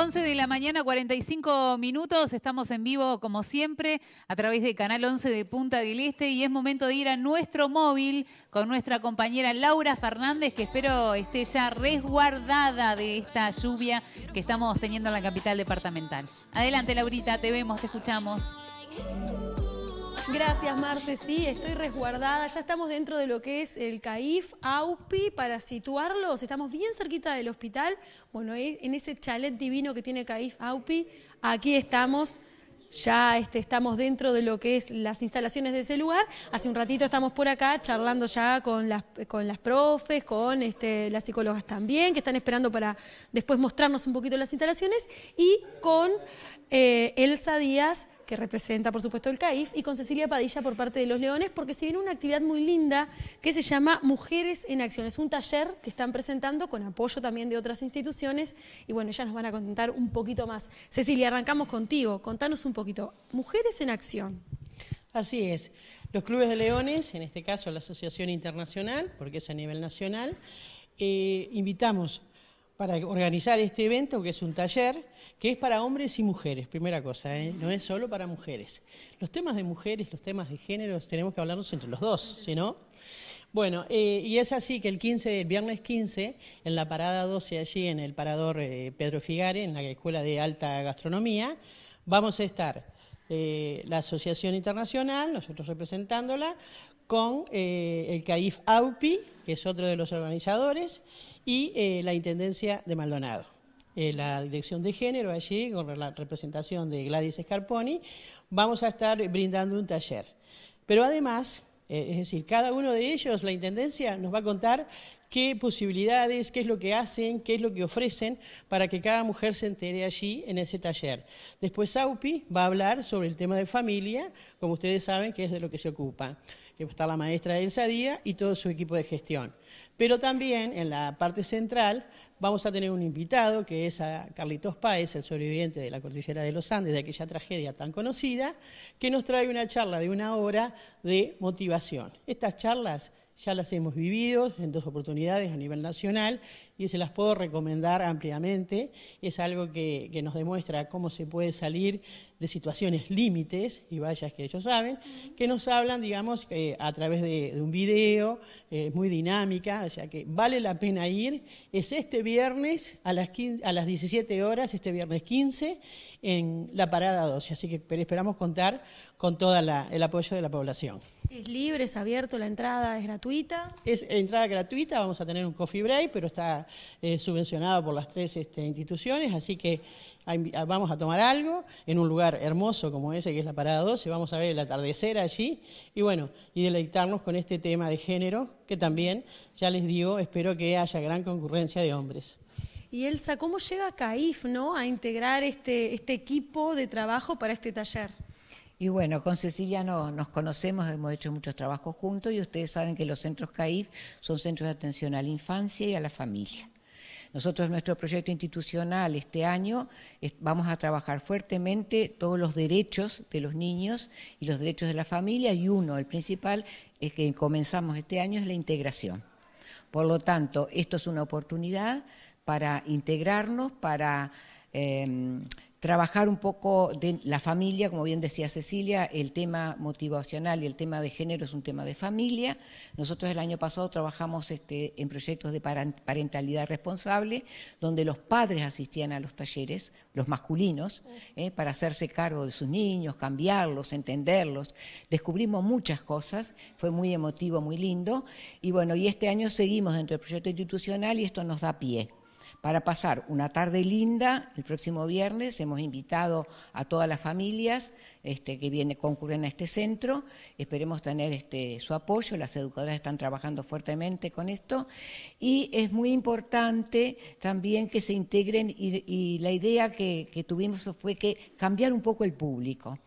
11 de la mañana, 45 minutos. Estamos en vivo, como siempre, a través de Canal 11 de Punta del Este. Y es momento de ir a nuestro móvil con nuestra compañera Laura Fernández, que espero esté ya resguardada de esta lluvia que estamos teniendo en la capital departamental. Adelante, Laurita, te vemos, te escuchamos. Gracias, Marce. Sí, estoy resguardada. Ya estamos dentro de lo que es el CAIF, AUPI, para situarlos. Estamos bien cerquita del hospital. Bueno, e, en ese chalet divino que tiene CAIF, AUPI, aquí estamos. Ya este, estamos dentro de lo que es las instalaciones de ese lugar. Hace un ratito estamos por acá charlando ya con las, con las profes, con este, las psicólogas también, que están esperando para después mostrarnos un poquito las instalaciones, y con eh, Elsa Díaz, que representa por supuesto el CAIF, y con Cecilia Padilla por parte de Los Leones, porque se viene una actividad muy linda que se llama Mujeres en Acción. Es un taller que están presentando con apoyo también de otras instituciones, y bueno, ya nos van a contar un poquito más. Cecilia, arrancamos contigo, contanos un poquito. Mujeres en Acción. Así es. Los clubes de leones, en este caso la Asociación Internacional, porque es a nivel nacional, eh, invitamos para organizar este evento, que es un taller, que es para hombres y mujeres, primera cosa, ¿eh? no es solo para mujeres. Los temas de mujeres, los temas de género, tenemos que hablarnos entre los dos, ¿sí no? Bueno, eh, y es así que el 15, el viernes 15, en la parada 12 allí, en el parador eh, Pedro Figare, en la Escuela de Alta Gastronomía, vamos a estar la Asociación Internacional, nosotros representándola, con el CAIF AUPI, que es otro de los organizadores, y la Intendencia de Maldonado. Eh, la dirección de género allí, con la representación de Gladys Scarponi, vamos a estar brindando un taller. Pero además, eh, es decir, cada uno de ellos, la Intendencia, nos va a contar qué posibilidades, qué es lo que hacen, qué es lo que ofrecen para que cada mujer se entere allí en ese taller. Después Saupi va a hablar sobre el tema de familia, como ustedes saben que es de lo que se ocupa, que está la maestra Elsa Díaz y todo su equipo de gestión. Pero también en la parte central vamos a tener un invitado que es a Carlitos Páez, el sobreviviente de la cordillera de los Andes, de aquella tragedia tan conocida, que nos trae una charla de una hora de motivación. Estas charlas ya las hemos vivido en dos oportunidades a nivel nacional y se las puedo recomendar ampliamente. Es algo que, nos demuestra cómo se puede salir de situaciones límites, y vaya que ellos saben, que nos hablan, digamos, eh, a través de, un video, eh, muy dinámica, o sea que vale la pena ir. Es este viernes a a las 17 horas, este viernes 15, en la parada 12. Así que esperamos contar con todo el apoyo de la población. ¿Es libre, es abierto, la entrada es gratuita? Es entrada gratuita, vamos a tener un coffee break, pero está eh, subvencionado por las tres este, instituciones, así que ah, vamos a tomar algo en un lugar hermoso como ese, que es la Parada 12, vamos a ver el atardecer allí, y bueno, y deleitarnos con este tema de género, que también, ya les digo, espero que haya gran concurrencia de hombres. Y Elsa, ¿cómo llega CAIF ¿no? a integrar este, este equipo de trabajo para este taller? Y bueno, con Cecilia no, nos conocemos, hemos hecho muchos trabajos juntos y ustedes saben que los centros CAIF son centros de atención a la infancia y a la familia. Nosotros nuestro proyecto institucional este año vamos a trabajar fuertemente todos los derechos de los niños y los derechos de la familia y uno, el principal, es que comenzamos este año es la integración. Por lo tanto, esto es una oportunidad para integrarnos, para em, trabajar un poco de la familia, como bien decía Cecilia, el tema motivacional y el tema de género es un tema de familia. Nosotros el año pasado trabajamos este, en proyectos de parentalidad responsable, donde los padres asistían a los talleres, los masculinos, eh, para hacerse cargo de sus niños, cambiarlos, entenderlos. Descubrimos muchas cosas, fue muy emotivo, muy lindo. Y bueno, y este año seguimos dentro del proyecto institucional y esto nos da pie para pasar una tarde linda. El próximo viernes hemos invitado a todas las familias este, que viene, concurren a este centro. Esperemos tener este, su apoyo. Las educadoras están trabajando fuertemente con esto. Y es muy importante también que se integren y, la idea que, que tuvimos fue que cambiar un poco el público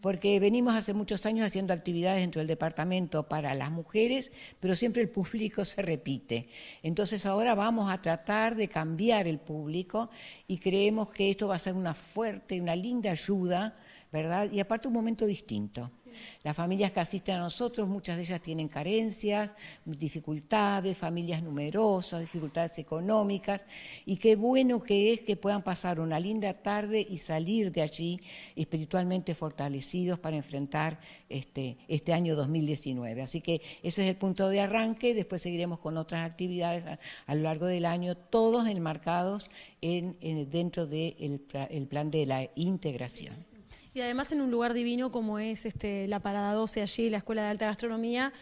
porque venimos hace muchos años haciendo actividades dentro del departamento para las mujeres, pero siempre el público se repite. Entonces ahora vamos a tratar de cambiar el público y creemos que esto va a ser una fuerte, y una linda ayuda ¿verdad? Y aparte un momento distinto. Las familias que asisten a nosotros, muchas de ellas tienen carencias, dificultades, familias numerosas, dificultades económicas, y qué bueno que es que puedan pasar una linda tarde y salir de allí espiritualmente fortalecidos para enfrentar este, este año 2019. Así que ese es el punto de arranque, después seguiremos con otras actividades a, lo largo del año, todos enmarcados dentro del de plan de la integración. Y además en un lugar divino como es este, la Parada 12 allí, la Escuela de Alta Gastronomía,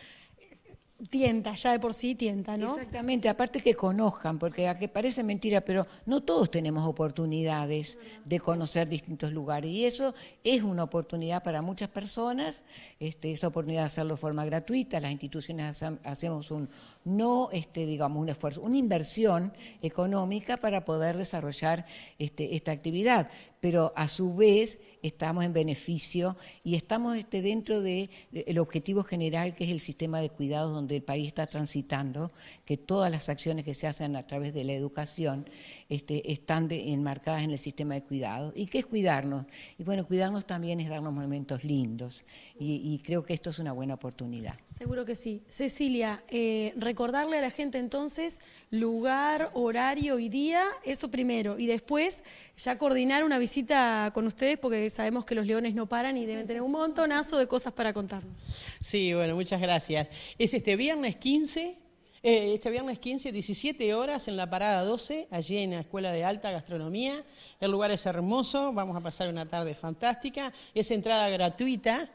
tienta, ya de por sí tienta, ¿no? Exactamente, aparte que conozcan, porque a que parece mentira, pero no todos tenemos oportunidades de conocer distintos lugares y eso es una oportunidad para muchas personas, este, esa oportunidad de hacerlo de forma gratuita, las instituciones hacemos un, no este, digamos, un esfuerzo, una inversión económica para poder desarrollar este, esta actividad. Pero a su vez estamos en beneficio y estamos este, dentro del de, objetivo general que es el sistema de cuidados donde el país está transitando, que todas las acciones que se hacen a través de la educación están enmarcadas en el sistema de cuidados. ¿Y qué es cuidarnos? Y bueno, cuidarnos también es darnos momentos lindos y, creo que esto es una buena oportunidad. Seguro que sí. Cecilia, eh, recordarle a la gente entonces lugar, horario y día, eso primero. Y después ya coordinar una visita con ustedes porque sabemos que los leones no paran y deben tener un montonazo de cosas para contarnos. Sí, bueno, muchas gracias. Es este viernes 15. Eh, este viernes 15, 17 horas en la parada 12, allí en la Escuela de Alta Gastronomía. El lugar es hermoso, vamos a pasar una tarde fantástica. Es entrada gratuita.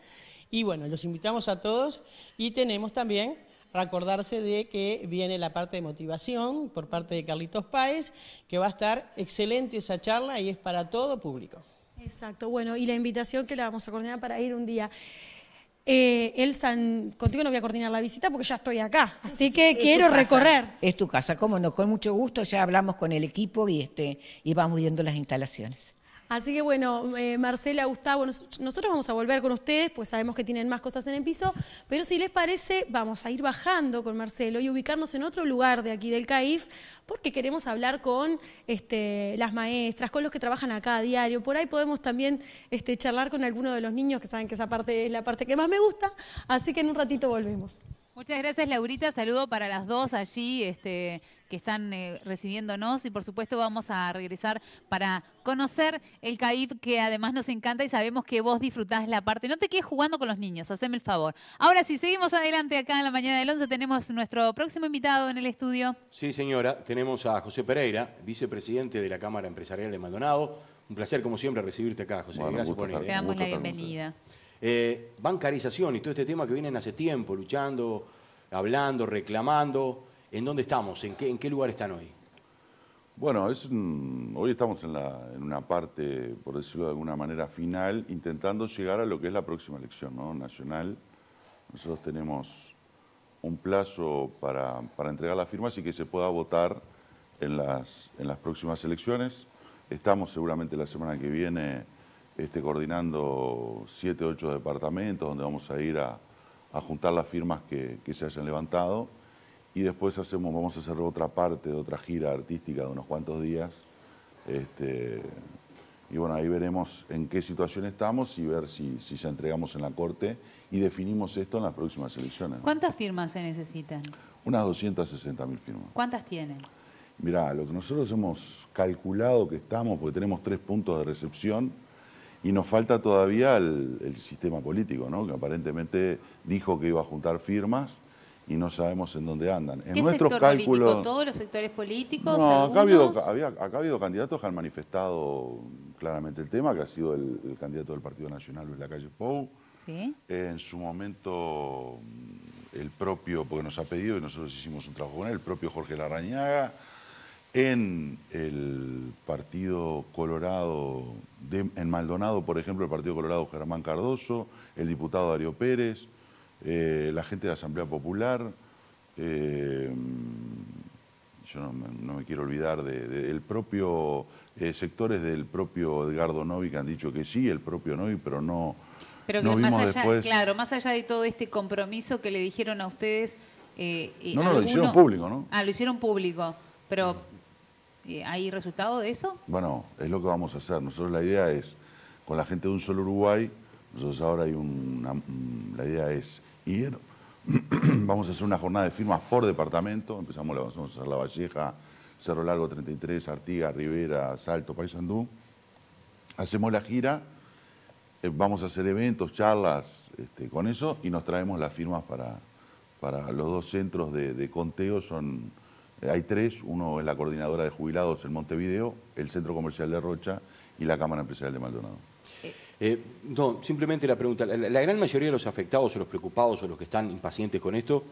Y bueno, los invitamos a todos y tenemos también recordarse de que viene la parte de motivación por parte de Carlitos Páez, que va a estar excelente esa charla y es para todo público. Exacto, bueno, y la invitación que la vamos a coordinar para ir un día. Eh, Elsa, contigo no voy a coordinar la visita porque ya estoy acá, así que quiero recorrer. Es tu casa, cómo no, con mucho gusto, ya hablamos con el equipo y, este, y vamos viendo las instalaciones. Así que bueno, eh, Marcela, Gustavo, nosotros vamos a volver con ustedes, pues sabemos que tienen más cosas en el piso, pero si les parece, vamos a ir bajando con Marcelo y ubicarnos en otro lugar de aquí del CAIF, porque queremos hablar con este, las maestras, con los que trabajan acá a diario. Por ahí podemos también este, charlar con alguno de los niños que saben que esa parte es la parte que más me gusta, así que en un ratito volvemos. Muchas gracias, Laurita. Saludo para las dos allí, este, que están eh, recibiéndonos y por supuesto vamos a regresar para conocer el CAIF que además nos encanta y sabemos que vos disfrutás la parte. No te quedes jugando con los niños, haceme el favor. Ahora sí, seguimos adelante acá en la mañana del 11, tenemos nuestro próximo invitado en el estudio. Sí, señora, tenemos a José Pereira, vicepresidente de la Cámara Empresarial de Maldonado. Un placer, como siempre, recibirte acá, José. Gracias por venir. Te damos la bienvenida. Eh, bancarización y todo este tema que vienen hace tiempo luchando, hablando, reclamando. ¿En dónde estamos? ¿En qué, lugar están hoy? Bueno, hoy estamos en, una parte, por decirlo de alguna manera, final, intentando llegar a lo que es la próxima elección ¿no? nacional. Nosotros tenemos un plazo para, entregar las firmas y que se pueda votar en las, próximas elecciones. Estamos seguramente la semana que viene este, coordinando siete, ocho departamentos donde vamos a ir a, juntar las firmas que se hayan levantado y después hacemos, vamos a hacer otra parte de otra gira artística de unos cuantos días. Este, y bueno, ahí veremos en qué situación estamos y ver si, si se entregamos en la corte y definimos esto en las próximas elecciones. ¿Cuántas firmas se necesitan? Unas 260.000 firmas. ¿Cuántas tienen? Mirá, lo que nosotros hemos calculado que estamos, porque tenemos tres puntos de recepción, y nos falta todavía el, el sistema político, ¿no? que aparentemente dijo que iba a juntar firmas, y no sabemos en dónde andan. en nuestros cálculos, ¿Todos los sectores políticos? No, acá ha, habido, candidatos que han manifestado claramente el tema, que ha sido el, candidato del Partido Nacional, Luis Lacalle Pou. Eh, en su momento, mm, el propio, porque nos ha pedido y nosotros hicimos un trabajo con él, el propio Jorge Larrañaga. En el Partido Colorado, en Maldonado, por ejemplo, el Partido Colorado Germán Cardoso, el diputado Darío Pérez. Eh, la gente de Asamblea Popular, eh, yo no, me quiero olvidar de, el propio, eh, sectores del propio Edgardo Novi que han dicho que sí, el propio Novi, pero no. Pero más allá, claro, más allá de todo este compromiso que le dijeron a ustedes. no, no, lo hicieron público, ¿no? Ah, lo hicieron público, pero ¿hay resultado de eso? Bueno, es lo que vamos a hacer. Nosotros la idea es, con la gente de un solo Uruguay, nosotros ahora hay una, la idea es y vamos a hacer una jornada de firmas por departamento, empezamos, vamos a hacer La Valleja, Cerro Largo 33, Artigas, Rivera, Salto, Paysandú. Hacemos la gira, eh, vamos a hacer eventos, charlas este, con eso y nos traemos las firmas para, para los dos centros de, de conteo. Son, eh, hay tres, uno es la coordinadora de jubilados en Montevideo, el Centro Comercial de Rocha y la Cámara Empresarial de Maldonado. Eh, no, simplemente la pregunta. La, gran mayoría de los afectados o los preocupados o los que están impacientes con esto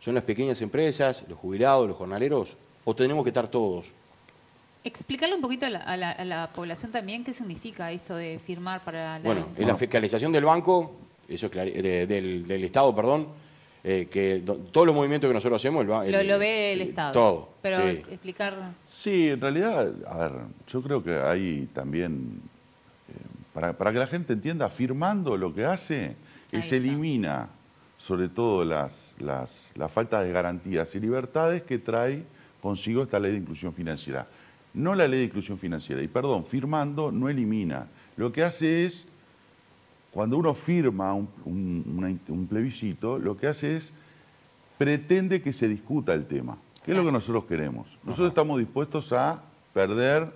son las pequeñas empresas, los jubilados, los jornaleros, o tenemos que estar todos. Explicarle un poquito a la, población también qué significa esto de firmar para la... Bueno, en la fiscalización del banco, eso del, Estado, perdón, eh, que todos los movimientos que nosotros hacemos... lo, ve el Estado. Todo. Pero explicar... Sí, en realidad, a ver, yo creo que hay también para, que la gente entienda, firmando lo que hace, es elimina sobre todo las, las, las faltas de garantías y libertades que trae consigo esta ley de inclusión financiera. No la ley de inclusión financiera, y perdón, firmando no elimina. Lo que hace es, cuando uno firma un, plebiscito, lo que hace es pretende que se discuta el tema, ¿Qué es lo que nosotros queremos. Nosotros estamos dispuestos a perder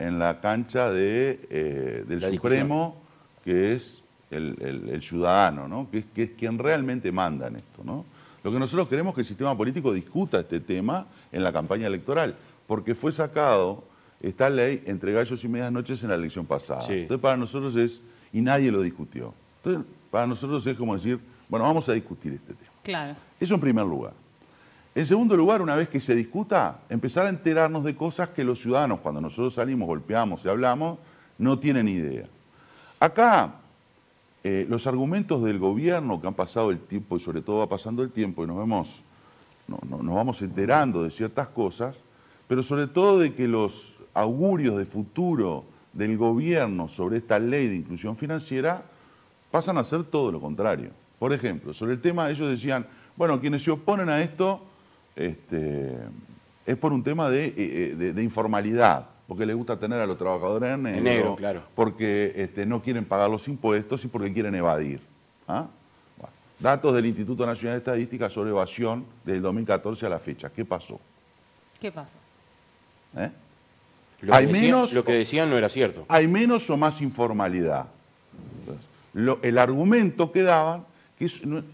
en la cancha eh, del Supremo, que es el, ciudadano, ¿no? que, es, quien realmente manda en esto. ¿no? Lo que nosotros queremos es que el sistema político discuta este tema en la campaña electoral, porque fue sacado esta ley entre gallos y medias noches en la elección pasada. Entonces para nosotros es, y nadie lo discutió. Entonces para nosotros es como decir, bueno, vamos a discutir este tema. Claro. Eso en primer lugar. En segundo lugar, una vez que se discuta, empezar a enterarnos de cosas que los ciudadanos, cuando nosotros salimos, golpeamos y hablamos, no tienen idea. Acá, eh, los argumentos del gobierno que han pasado el tiempo y sobre todo va pasando el tiempo y nos vemos, nos vamos enterando de ciertas cosas, pero sobre todo de que los augurios de futuro del gobierno sobre esta ley de inclusión financiera pasan a ser todo lo contrario. Por ejemplo, sobre el tema ellos decían, bueno, quienes se oponen a esto este, es por un tema eh, eh, de, informalidad, porque le gusta tener a los trabajadores en negro, claro. porque este, no quieren pagar los impuestos y porque quieren evadir. ¿ah? datos del Instituto Nacional de Estadística sobre evasión del 2014 a la fecha. ¿Qué pasó? ¿Qué pasó? ¿Eh? Lo, hay que decían, menos, lo que decían no era cierto. Hay menos o más informalidad. el argumento que daban, que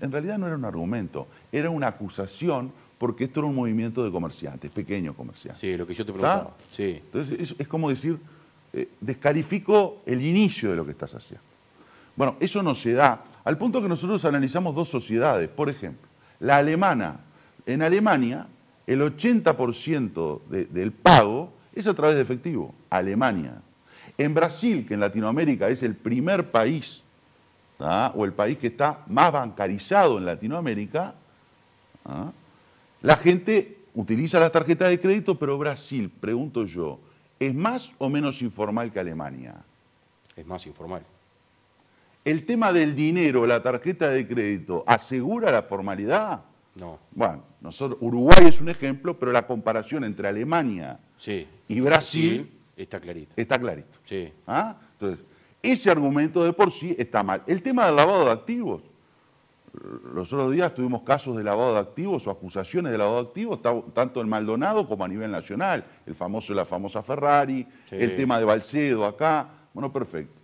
en realidad no era un argumento, era una acusación porque esto era un movimiento de comerciantes, pequeños comerciantes. Sí, lo que yo te preguntaba. Entonces es, como decir, eh, descalifico el inicio de lo que estás haciendo. Bueno, eso no se da, al punto que nosotros analizamos dos sociedades, por ejemplo, la alemana. En Alemania, el 80% del pago es a través de efectivo, Alemania. En Brasil, que en Latinoamérica es el primer país, o el país que está más bancarizado en Latinoamérica, ¿tá? ¿ah? La gente utiliza las tarjetas de crédito, pero Brasil, pregunto yo, ¿es más o menos informal que Alemania? Es más informal. ¿El tema del dinero, la tarjeta de crédito, asegura la formalidad? No. Bueno, nosotros, Uruguay es un ejemplo, pero la comparación entre Alemania y Brasil está clarito. Está clarito. Sí. ¿Ah? Entonces, ese argumento de por sí está mal. El tema del lavado de activos los otros días tuvimos casos de lavado de activos o acusaciones de lavado de activos, tanto en Maldonado como a nivel nacional. El famoso, la famosa Ferrari, el tema de Balcedo acá. Bueno, perfecto.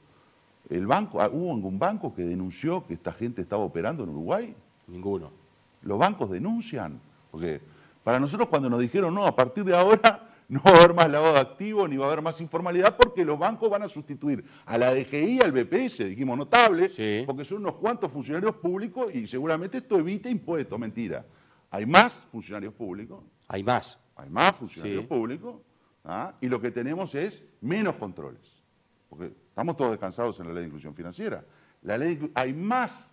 El banco, ah, ¿Hubo algún banco que denunció que esta gente estaba operando en Uruguay? Ninguno. Los bancos denuncian. Porque para nosotros cuando nos dijeron, no, a partir de ahora no va a haber más lavado de activos ni va a haber más informalidad porque los bancos van a sustituir a la DGI, al BPS, dijimos notable, porque son unos cuantos funcionarios públicos y seguramente esto evita impuestos, mentira. Hay más funcionarios públicos. Hay más. Hay más funcionarios públicos. ¿ah? Y lo que tenemos es menos controles. Porque estamos todos descansados en la ley de inclusión financiera. La ley, hay más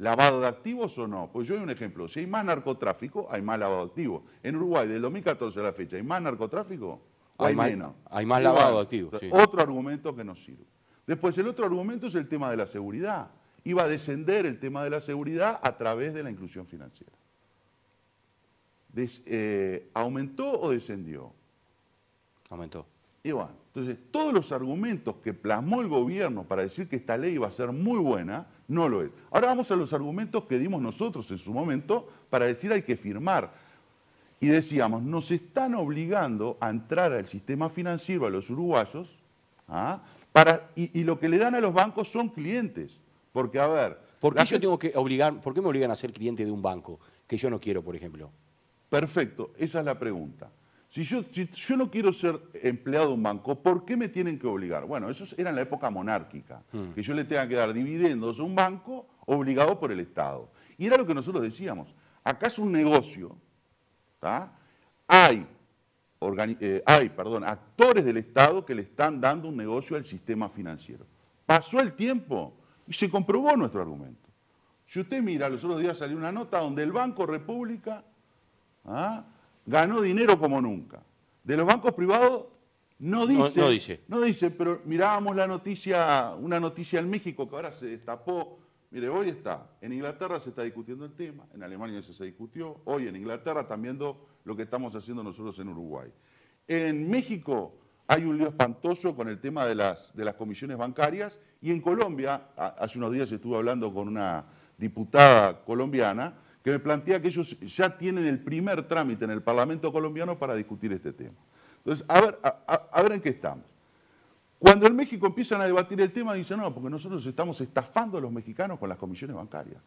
¿Lavado de activos o no? Pues yo doy un ejemplo. Si hay más narcotráfico, hay más lavado de activos. En Uruguay, del 2014 a la fecha, ¿hay más narcotráfico? Hay, hay menos. Hay más lavado de activos. Otro argumento que nos sirve. Después, el otro argumento es el tema de la seguridad. Iba a descender el tema de la seguridad a través de la inclusión financiera. Eh, ¿Aumentó o descendió? Aumentó. Y entonces todos los argumentos que plasmó el gobierno para decir que esta ley iba a ser muy buena, no lo es. Ahora vamos a los argumentos que dimos nosotros en su momento para decir hay que firmar. Y decíamos, nos están obligando a entrar al sistema financiero a los uruguayos, ¿ah? para, y, lo que le dan a los bancos son clientes. Porque, a ver. ¿Por qué yo tengo que obligar, por qué me obligan a ser cliente de un banco que yo no quiero, por ejemplo? Perfecto, esa es la pregunta. Si yo, no quiero ser empleado de un banco, ¿por qué me tienen que obligar? Bueno, eso era en la época monárquica, hmm. que yo le tenga que dar dividendos a un banco obligado por el Estado. Y era lo que nosotros decíamos, acá es un negocio, hay, eh, hay perdón, actores del Estado que le están dando un negocio al sistema financiero. Pasó el tiempo y se comprobó nuestro argumento. Si usted mira, los otros días salió una nota donde el Banco República... ¿ah? ganó dinero como nunca. De los bancos privados no dice. No, dice. No dice, pero mirábamos la noticia, una noticia en México que ahora se destapó. Mire, hoy está, en Inglaterra se está discutiendo el tema, en Alemania se, discutió, hoy en Inglaterra están viendo lo que estamos haciendo nosotros en Uruguay. En México hay un lío espantoso con el tema de las comisiones bancarias y en Colombia, hace unos días estuve hablando con una diputada colombiana, que me plantea que ellos ya tienen el primer trámite en el Parlamento colombiano para discutir este tema. Entonces, a ver, a, ver en qué estamos. Cuando en México empiezan a debatir el tema, dicen, no, porque nosotros estamos estafando a los mexicanos con las comisiones bancarias.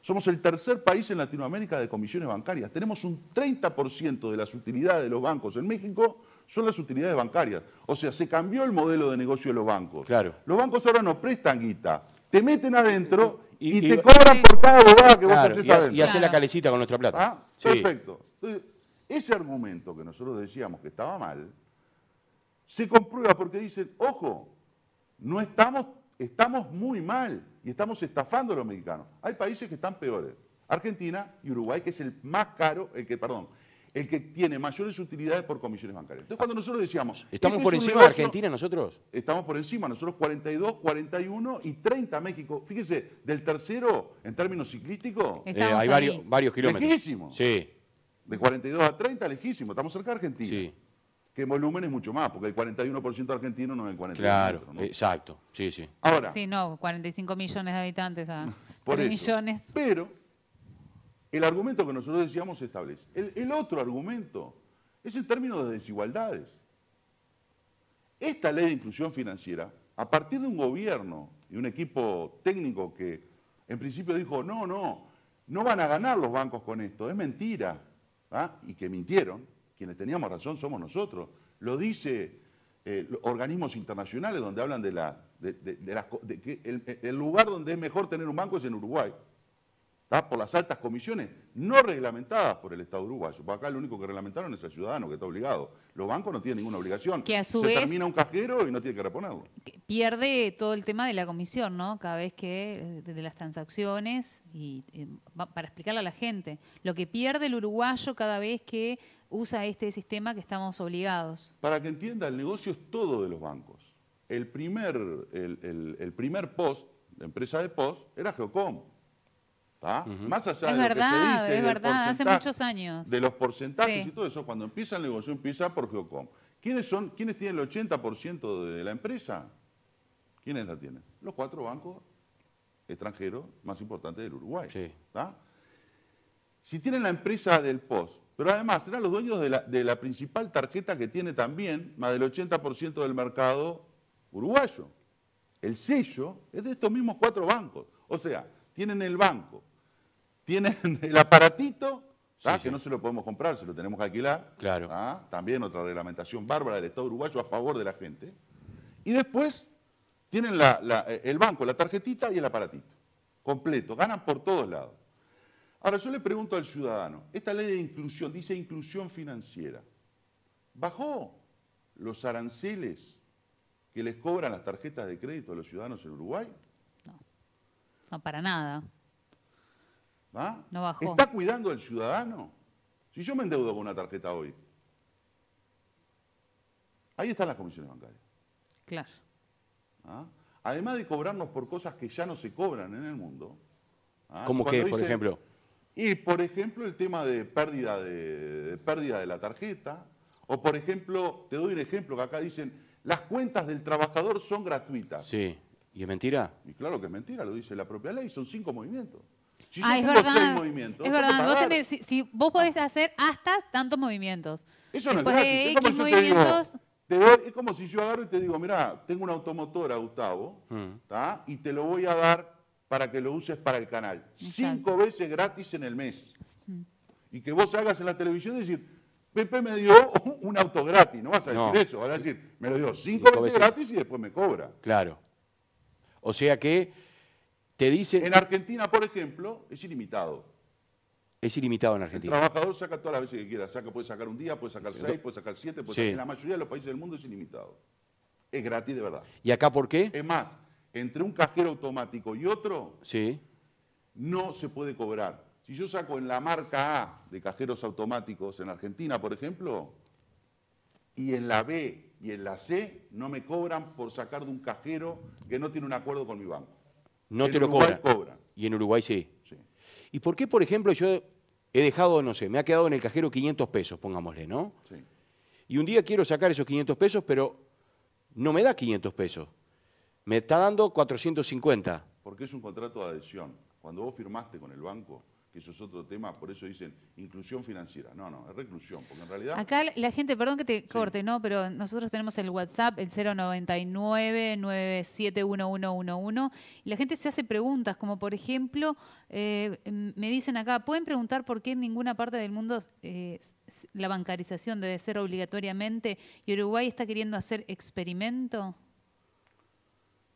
Somos el tercer país en Latinoamérica de comisiones bancarias. Tenemos un 30% de las utilidades de los bancos en México son las utilidades bancarias. O sea, se cambió el modelo de negocio de los bancos. Claro. Los bancos ahora no prestan guita, te meten adentro y, te cobran por cada bobada que vos hacer Y, y la calecita con nuestra plata. Ah, perfecto. Entonces, ese argumento que nosotros decíamos que estaba mal, se comprueba porque dicen, ojo, no estamos, estamos muy mal y estamos estafando a los mexicanos. Hay países que están peores. Argentina y Uruguay, que es el más caro, el que, perdón, el que tiene mayores utilidades por comisiones bancarias. Entonces, cuando nosotros decíamos... ¿Estamos este por encima de Argentina nosotros? Estamos por encima, nosotros 42, 41 y 30 México. Fíjese, del tercero, en términos ciclísticos... hay varios, kilómetros. Lejísimo. Sí. De 42 a 30, lejísimo. Estamos cerca de Argentina. Sí. Que el volumen es mucho más, porque el 41% argentino no es el 41%. Claro, exacto. Sí, sí. Ahora... Sí, no, 45 millones de habitantes a ah. por eso. millones. Pero el argumento que nosotros decíamos se establece. El, otro argumento es en términos de desigualdades. Esta ley de inclusión financiera, a partir de un gobierno y un equipo técnico que en principio dijo, no, no, no van a ganar los bancos con esto, es mentira, ¿ah? y que mintieron, quienes teníamos razón somos nosotros, lo dice eh, organismos internacionales donde hablan de, la, que el lugar donde es mejor tener un banco es en Uruguay por las altas comisiones no reglamentadas por el Estado uruguayo. acá lo único que reglamentaron es el ciudadano que está obligado. Los bancos no tienen ninguna obligación. Se termina un cajero y no tiene que reponerlo. pierde todo el tema de la comisión, ¿no? Cada vez que eh, de las transacciones y para explicarle a la gente lo que pierde el uruguayo cada vez que usa este sistema que estamos obligados. Para que entienda, el negocio es todo de los bancos. El primer, el, primer post, la empresa de post, era Geocom más allá de lo que se dice, es verdad, hace muchos años. De los porcentajes y todo eso, cuando empieza el negocio, empieza por Geocom. ¿Quiénes, son, ¿Quiénes tienen el 80% de la empresa? ¿Quiénes la tienen? Los cuatro bancos extranjeros más importantes del Uruguay. Si tienen la empresa del POS, pero además serán los dueños de la, de la principal tarjeta que tiene también más del 80% del mercado uruguayo. El sello es de estos mismos cuatro bancos. O sea, tienen el banco, tienen el aparatito, ah, sí, que no se lo podemos comprar, se lo tenemos que alquilar. Claro. Ah, también otra reglamentación bárbara del Estado uruguayo a favor de la gente. Y después tienen eh, el banco, la tarjetita y el aparatito, completo. Ganan por todos lados. Ahora, yo le pregunto al ciudadano, esta ley de inclusión dice inclusión financiera. ¿Bajó los aranceles que les cobran las tarjetas de crédito a los ciudadanos en Uruguay? No, no para nada. No ¿Está cuidando al ciudadano? Si yo me endeudo con una tarjeta hoy, ahí están las comisiones bancarias. Claro. ¿Ah? Además de cobrarnos por cosas que ya no se cobran en el mundo. ¿ah? como ¿Cómo que, por ejemplo? Y por ejemplo el tema de pérdida de, de pérdida de la tarjeta, o por ejemplo, te doy un ejemplo que acá dicen, las cuentas del trabajador son gratuitas. Sí, ¿y es mentira? Y claro que es mentira, lo dice la propia ley, son cinco movimientos. Si ah, es verdad. movimientos. Es verdad, vos, si, vos podés hacer hasta tantos movimientos. Eso no es es, como si movimientos... es como si yo agarro y te digo, mira, tengo una automotora, Gustavo, mm. y te lo voy a dar para que lo uses para el canal. Cinco veces gratis en el mes. Mm. Y que vos hagas en la televisión y decir, Pepe me dio un auto gratis, no vas a decir eso, vas a decir, me lo dio cinco, veces gratis y después me cobra. Claro. O sea que en Argentina, por ejemplo, es ilimitado. Es ilimitado en Argentina. El trabajador saca todas las veces que quiera. puede sacar un día, puede sacar seis, puede sacar siete. en la mayoría de los países del mundo es ilimitado. Es gratis de verdad. ¿Y acá por qué? Es más, entre un cajero automático y otro, sí. no se puede cobrar. Si yo saco en la marca A de cajeros automáticos en Argentina, por ejemplo, y en la B y en la C, no me cobran por sacar de un cajero que no tiene un acuerdo con mi banco. No te lo cobran. Y en Uruguay sí. sí. ¿Y por qué, por ejemplo, yo he dejado, no sé, me ha quedado en el cajero 500 pesos, pongámosle, ¿no? Sí. Y un día quiero sacar esos 500 pesos, pero no me da 500 pesos. Me está dando 450. Porque es un contrato de adhesión. Cuando vos firmaste con el banco, que eso es otro tema, por eso dicen inclusión financiera. No, no, es reclusión, porque en realidad... Acá la gente, perdón que te corte, ¿no? Pero nosotros tenemos el WhatsApp, el 099-971111, y la gente se hace preguntas, como por ejemplo, eh, me dicen acá, ¿pueden preguntar por qué en ninguna parte del mundo eh, la bancarización debe ser obligatoriamente y Uruguay está queriendo hacer experimento?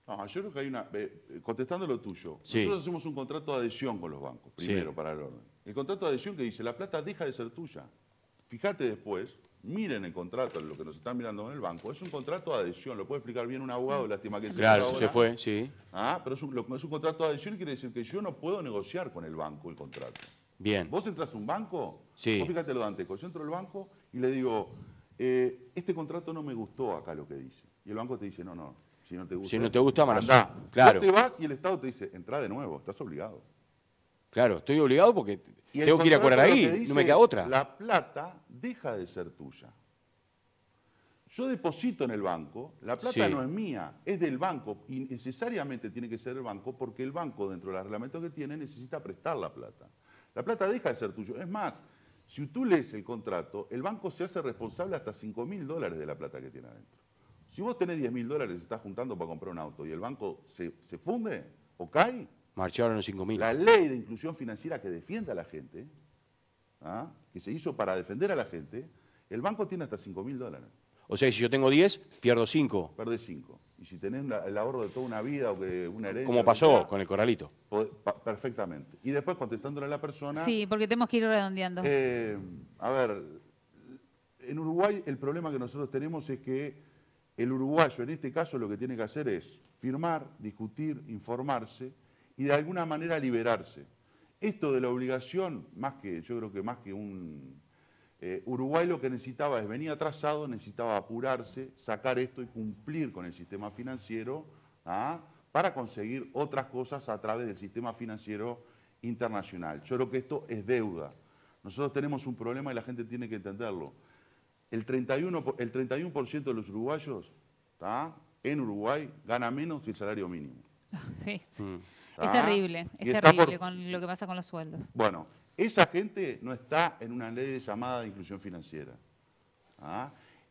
No, yo creo que hay una. Eh, eh, contestando lo tuyo, nosotros hacemos un contrato de adhesión con los bancos, primero para el orden. El contrato de adhesión que dice la plata deja de ser tuya. Fíjate después, miren el contrato, lo que nos están mirando en el banco. Es un contrato de adhesión, lo puede explicar bien un abogado, mm. lástima que se Claro, se fue, sí. Ah, pero es un, contrato de adhesión y quiere decir que yo no puedo negociar con el banco el contrato. Bien. Vos entras a un banco, vos fíjate lo de antes, yo entro al banco y le digo, eh, este contrato no me gustó acá lo que dice. Y el banco te dice, no, no, si no te gusta, si no te Claro. vas y el Estado te dice, entra de nuevo, estás obligado. Claro, estoy obligado porque tengo que ir a curar ahí, no me queda otra. La plata deja de ser tuya. Yo deposito en el banco, la plata no es mía, es del banco y necesariamente tiene que ser el banco porque el banco, dentro de los reglamentos que tiene, necesita prestar la plata. La plata deja de ser tuya. Es más, si tú lees el contrato, el banco se hace responsable hasta 5 mil dólares de la plata que tiene adentro. Si vos tenés 10 mil dólares y estás juntando para comprar un auto y el banco se, funde o cae. Marcharon los 5 La ley de inclusión financiera que defiende a la gente, ¿ah? que se hizo para defender a la gente, el banco tiene hasta 5 mil dólares. O sea, si yo tengo 10, pierdo 5. Perdés 5. Y si tenés el ahorro de toda una vida o de una herencia. Como pasó con el Coralito. Perfectamente. Y después contestándole a la persona. Sí, porque tenemos que ir redondeando. Eh, a ver, en Uruguay el problema que nosotros tenemos es que el uruguayo en este caso lo que tiene que hacer es firmar, discutir, informarse y de alguna manera liberarse. Esto de la obligación, más que, yo creo que más que un eh, Uruguay lo que necesitaba es venir atrasado, necesitaba apurarse, sacar esto y cumplir con el sistema financiero ¿ah? para conseguir otras cosas a través del sistema financiero internacional. Yo creo que esto es deuda. Nosotros tenemos un problema y la gente tiene que entenderlo el 31%, el 31 de los uruguayos en Uruguay gana menos que el salario mínimo. Sí, mm. Es terrible, es terrible con lo que pasa con los sueldos. Bueno, esa gente no está en una ley llamada de inclusión financiera.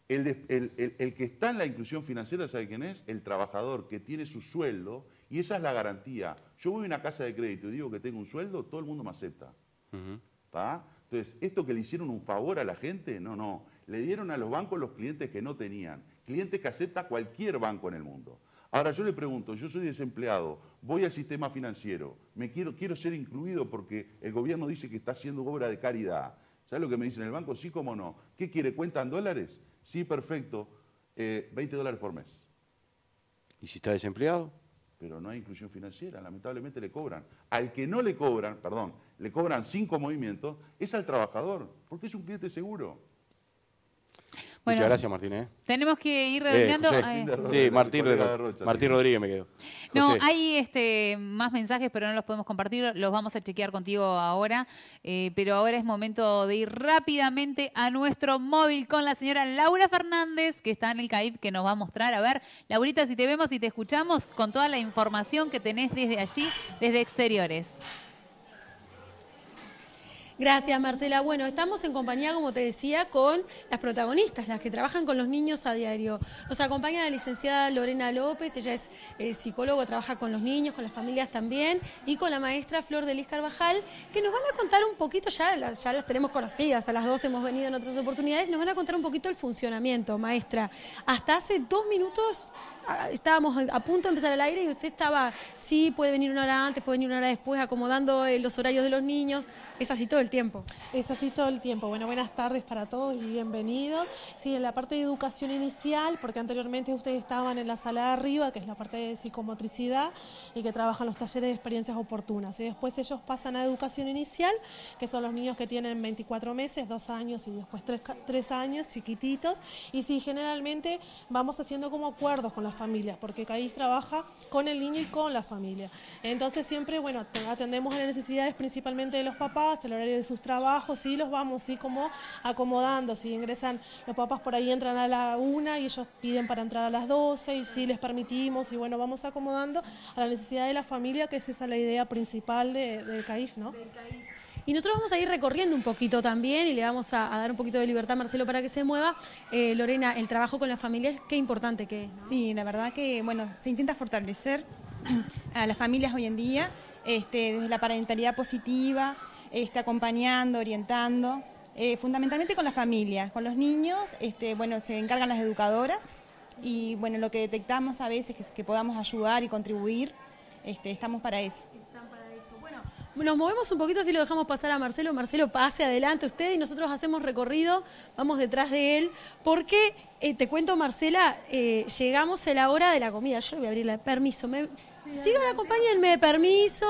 El, que está en la inclusión financiera, ¿sabe quién es? El trabajador que tiene su sueldo y esa es la garantía. Yo voy a una casa de crédito y digo que tengo un sueldo, todo el mundo me acepta. Entonces, esto que le hicieron un favor a la gente, no, no. Le dieron a los bancos los clientes que no tenían, clientes que acepta cualquier banco en el mundo. Ahora yo le pregunto, yo soy desempleado, voy al sistema financiero, me quiero, quiero ser incluido porque el gobierno dice que está haciendo obra de caridad. ¿Sabes lo que me dicen el banco? Sí, cómo no. ¿Qué quiere? ¿Cuentan dólares? Sí, perfecto. 20 eh, dólares por mes. ¿Y si está desempleado? Pero no hay inclusión financiera, lamentablemente le cobran. Al que no le cobran, perdón, le cobran cinco movimientos, es al trabajador, porque es un cliente seguro. Muchas gracias, Martín. ¿eh? Tenemos que ir eh, redondeando. sí, Martín, Rodríguez, me quedo. No, hay este, más mensajes, pero no los podemos compartir. Los vamos a chequear contigo ahora. Eh, pero ahora es momento de ir rápidamente a nuestro móvil con la señora Laura Fernández, que está en el CAIP, que nos va a mostrar. A ver, Laurita, si te vemos y te escuchamos con toda la información que tenés desde allí, desde exteriores. Gracias, Marcela. Bueno, estamos en compañía, como te decía, con las protagonistas, las que trabajan con los niños a diario. Nos acompaña la licenciada Lorena López, ella es eh, psicóloga, trabaja con los niños, con las familias también, y con la maestra Flor de Carvajal, que nos van a contar un poquito, ya ya las tenemos conocidas, a las dos hemos venido en otras oportunidades, nos van a contar un poquito el funcionamiento, maestra. Hasta hace dos minutos ah, estábamos a punto de empezar el aire y usted estaba, sí, puede venir una hora antes, puede venir una hora después, acomodando eh, los horarios de los niños. Es así todo el tiempo. Es así todo el tiempo. Bueno, buenas tardes para todos y bienvenidos. Sí, en la parte de educación inicial, porque anteriormente ustedes estaban en la sala de arriba, que es la parte de psicomotricidad y que trabajan los talleres de experiencias oportunas. Y después ellos pasan a educación inicial, que son los niños que tienen 24 meses, 2 años y después 3, años, chiquititos. Y sí, generalmente vamos haciendo como acuerdos con las familias, porque CAIS trabaja con el niño y con la familia. Entonces siempre, bueno, atendemos a las necesidades principalmente de los papás el horario de sus trabajos, sí los vamos como acomodando. Si ingresan, los papás por ahí entran a la una y ellos piden para entrar a las 12 y sí les permitimos, y bueno, vamos acomodando a la necesidad de la familia, que es esa la idea principal de, del CAIF, ¿no? Y nosotros vamos a ir recorriendo un poquito también y le vamos a, dar un poquito de libertad a Marcelo para que se mueva. Eh, Lorena, el trabajo con las familias, qué importante que es. Sí, la verdad que, bueno, se intenta fortalecer a las familias hoy en día, este, desde la parentalidad positiva, acompañando, orientando, eh, fundamentalmente con las familias, con los niños, este, bueno, se encargan las educadoras y bueno, lo que detectamos a veces que, que podamos ayudar y contribuir, este, estamos para eso. Están para eso. Bueno, nos movemos un poquito, así lo dejamos pasar a Marcelo. Marcelo, pase adelante usted y nosotros hacemos recorrido, vamos detrás de él, porque eh, te cuento, Marcela, eh, llegamos a la hora de la comida. Yo voy a abrir la... permiso, me... Sí, Sigan, acompáñenme, permiso.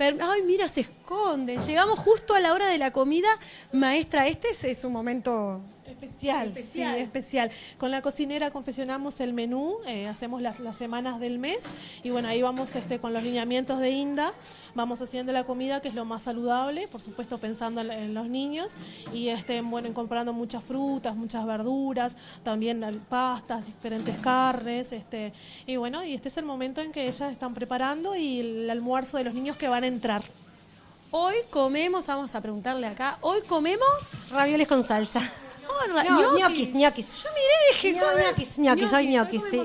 Ay, mira, se esconden. Llegamos justo a la hora de la comida. Maestra, este es, es un momento Especial, especial. Sí, especial. Con la cocinera confeccionamos el menú, eh, hacemos las, semanas del mes y bueno, ahí vamos este, con los lineamientos de INDA, vamos haciendo la comida que es lo más saludable, por supuesto pensando en, los niños y este, bueno, incorporando muchas frutas, muchas verduras, también pastas, diferentes carnes este, y bueno, y este es el momento en que ellas están preparando y el almuerzo de los niños que van a entrar. Hoy comemos, vamos a preguntarle acá, hoy comemos ravioles con salsa ñoquis, Yo miré y dije, ñoquis, ñoquis, sí.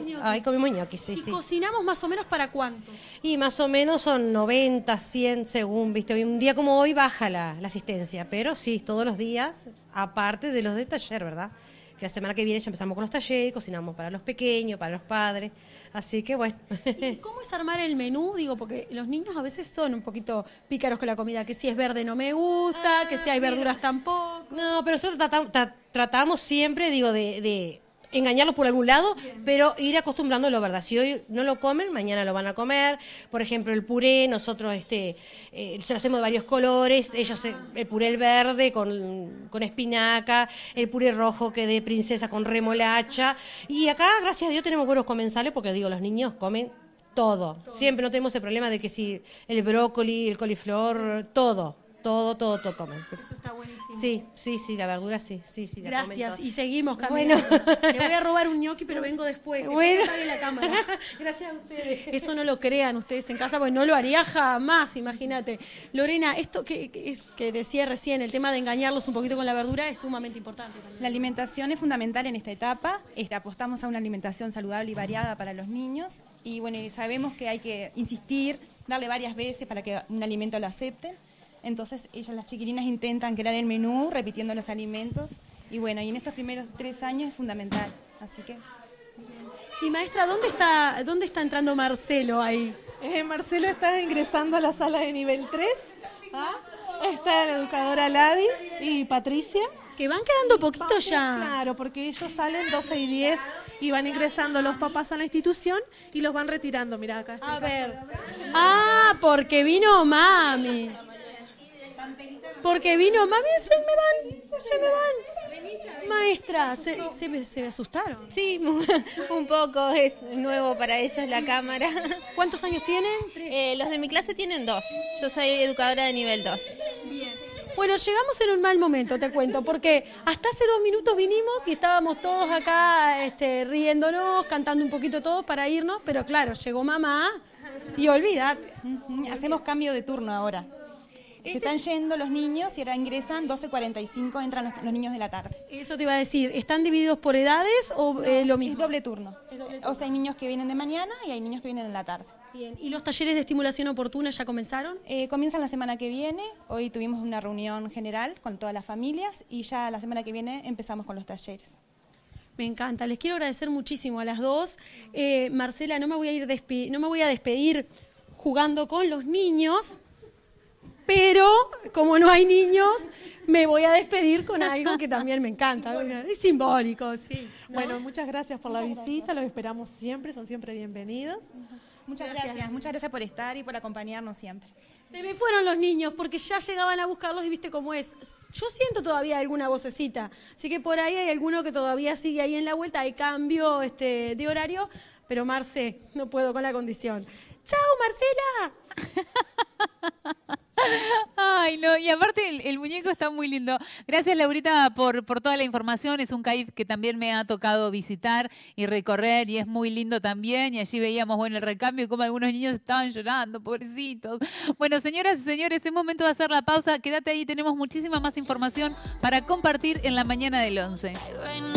comimos ñoquis, sí, sí. ¿Y cocinamos más o menos para cuánto? Y más o menos son 90, 100 según, viste. Hoy, un día como hoy baja la, la asistencia, pero sí, todos los días, aparte de los de taller, ¿verdad? que la semana que viene ya empezamos con los talleres, cocinamos para los pequeños, para los padres. Así que bueno. cómo es armar el menú? Digo, porque los niños a veces son un poquito pícaros con la comida, que si es verde no me gusta, que si hay ah, verduras tampoco. No, pero nosotros tratamos, tratamos siempre, digo, de, de Engañarlo por algún lado, pero ir acostumbrándolo, ¿verdad? Si hoy no lo comen, mañana lo van a comer. Por ejemplo, el puré, nosotros este, eh, se lo hacemos de varios colores, ah. ellos eh, el puré el verde con, espinaca, el puré rojo que de princesa con remolacha. Y acá, gracias a Dios, tenemos buenos comensales porque digo, los niños comen todo. todo. Siempre no tenemos el problema de que si el brócoli, el coliflor, todo todo, todo, todo comen. Eso está buenísimo. Sí, sí, sí, la verdura sí, sí, sí. Gracias, y seguimos caminando. Bueno. Le voy a robar un ñoqui, pero vengo después. Bueno. Gracias a ustedes. Eso no lo crean ustedes en casa, porque no lo haría jamás, imagínate. Lorena, esto que, es, que decía recién, el tema de engañarlos un poquito con la verdura es sumamente importante. La alimentación es fundamental en esta etapa. apostamos a una alimentación saludable y variada para los niños. Y bueno, sabemos que hay que insistir, darle varias veces para que un alimento lo acepten. Entonces ellas, las chiquilinas, intentan crear el menú repitiendo los alimentos. Y bueno, y en estos primeros tres años es fundamental. Así que. Y maestra, ¿dónde está, dónde está entrando Marcelo ahí? Eh, Marcelo está ingresando a la sala de nivel 3. ¿ah? Está la educadora Ladis y Patricia. Que van quedando poquitos ya. Claro, porque ellos salen 12 y 10 y van ingresando los papás a la institución y los van retirando. mira acá. A ver. Ah, porque vino mami. Porque vino, mami, se me van, se me van. Maestra, se, se, me, asustaron. Sí, un poco, es nuevo para ellos la cámara. ¿Cuántos años tienen? Eh, los de mi clase tienen dos. Yo soy educadora de nivel dos. Bueno, llegamos en un mal momento, te cuento, porque hasta hace dos minutos vinimos y estábamos todos acá este, riéndonos, cantando un poquito todos para irnos, pero claro, llegó mamá y olvidate. Hacemos cambio de turno ahora. Se están yendo los niños y ahora ingresan 12.45, entran los, niños de la tarde. Eso te iba a decir, ¿están divididos por edades o eh, lo mismo? Es doble, turno. O sea, hay niños que vienen de mañana y hay niños que vienen en la tarde. Bien, ¿y los talleres de estimulación oportuna ya comenzaron? Eh, comienzan la semana que viene, hoy tuvimos una reunión general con todas las familias y ya la semana que viene empezamos con los talleres. Me encanta, les quiero agradecer muchísimo a las dos. Eh, Marcela, no me voy a ir no me voy a despedir jugando con los niños, pero como no hay niños, me voy a despedir con algo que también me encanta. Es simbólico, sí. Bueno, muchas gracias por la visita, los esperamos siempre, son siempre bienvenidos. Muchas gracias. muchas gracias por estar y por acompañarnos siempre. Se me fueron los niños porque ya llegaban a buscarlos y viste cómo es. Yo siento todavía alguna vocecita, así que por ahí hay alguno que todavía sigue ahí en la vuelta, hay cambio este, de horario, pero Marce, no puedo con la condición. ¡Chao, Marcela! Ay, no, y aparte el, muñeco está muy lindo. Gracias, Laurita, por, por toda la información. Es un CAIF que también me ha tocado visitar y recorrer y es muy lindo también. Y allí veíamos, bueno, el recambio y cómo algunos niños estaban llorando, pobrecitos. Bueno, señoras y señores, es momento de hacer la pausa. Quédate ahí, tenemos muchísima más información para compartir en la mañana del 11.